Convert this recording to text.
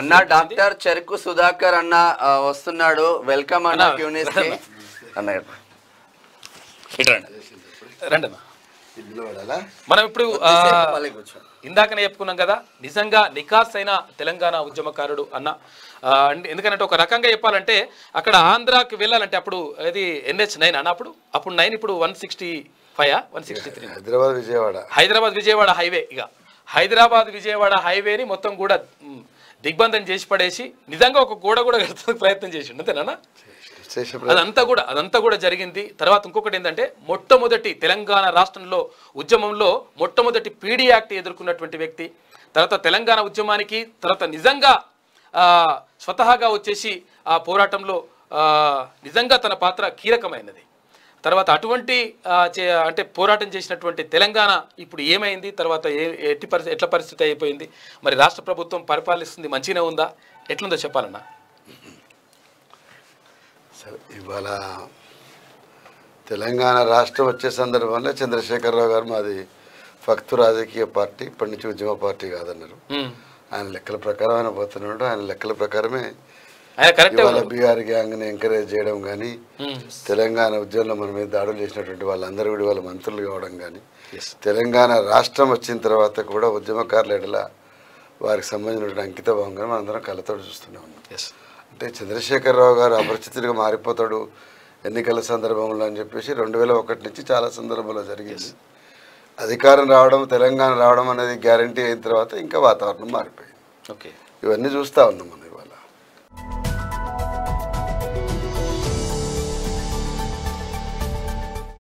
అన్న డాక్టర్ చెరుకు సుధాకర్ అన్న వస్తున్నాడు వెల్కమ్ అన్న క్యూనిస్ అన్న మనం ఇప్పుడు ఇందాకనే చెప్పుకున్నాం కదా నిజంగా నికాస్ అయిన తెలంగాణ ఉద్యమకారుడు అన్న ఎందుకంటే ఒక రకంగా చెప్పాలంటే అక్కడ ఆంధ్రాకి వెళ్ళాలంటే అప్పుడు ఇది ఎన్హెచ్ నైన్ అన్న అప్పుడు అప్పుడు నైన్ ఇప్పుడు one sixty five one sixty three Hyderabad Vijayawada Hyderabad Vijayawada highway ఇక హైదరాబాద్ విజయవాడ హైవేని మొత్తం కూడా దిగ్బంధం చేసి పడేసి నిజంగా ఒక గోడ కూడా కడతానికి ప్రయత్నం చేసిండు అంతేనా అదంతా కూడా అదంతా కూడా జరిగింది తర్వాత ఇంకొకటి ఏంటంటే మొట్టమొదటి తెలంగాణ రాష్ట్రంలో ఉద్యమంలో మొట్టమొదటి పీడీ యాక్ట్ ఎదుర్కొన్నటువంటి వ్యక్తి తర్వాత తెలంగాణ ఉద్యమానికి తర్వాత నిజంగా స్వతహాగా వచ్చేసి ఆ పోరాటంలో నిజంగా తన పాత్ర కీలకమైనది తర్వాత అటువంటి అంటే పోరాటం చేసినటువంటి తెలంగాణ ఇప్పుడు ఏమైంది తర్వాత ఏ ఎట్టి పరిస్థితి ఎట్ల పరిస్థితి అయిపోయింది మరి రాష్ట్ర ప్రభుత్వం పరిపాలిస్తుంది మంచిగానే ఉందా ఎట్లుందో చెప్పాలన్నా సరే ఇవాళ తెలంగాణ రాష్ట్రం వచ్చే సందర్భంలో చంద్రశేఖరరావు గారు మాది ఫక్తు రాజకీయ పార్టీ ఇప్పటి నుంచి ఉద్యమ పార్టీ కాదన్నారు ఆయన లెక్కల ప్రకారం ఆయన పోతున్నాడు ఆయన లెక్కల ప్రకారమే బీఆర్ గ్యాంగ్ని ఎంకరేజ్ చేయడం కానీ hmm. తెలంగాణ ఉద్యమంలో మన మీద దాడులు చేసినటువంటి వాళ్ళందరూ కూడా వాళ్ళ మంత్రులు కావడం కానీ తెలంగాణ రాష్ట్రం వచ్చిన తర్వాత కూడా ఉద్యమకారుల ఎడల వారికి సంబంధించినటువంటి అంకిత భావం కానీ మనందరం కలతో చూస్తూనే ఉన్నాం అంటే చంద్రశేఖరరావు గారు అపరిచితుడిగా మారిపోతాడు ఎన్నికల సందర్భంలో అని చెప్పేసి రెండు వేల ఒకటి నుంచి చాలా సందర్భంలో జరిగింది అధికారం రావడం తెలంగాణ రావడం అనేది గ్యారంటీ అయిన తర్వాత ఇంకా వాతావరణం మారిపోయింది ఓకే ఇవన్నీ చూస్తూ ఉన్నాం మనం ఇవాళ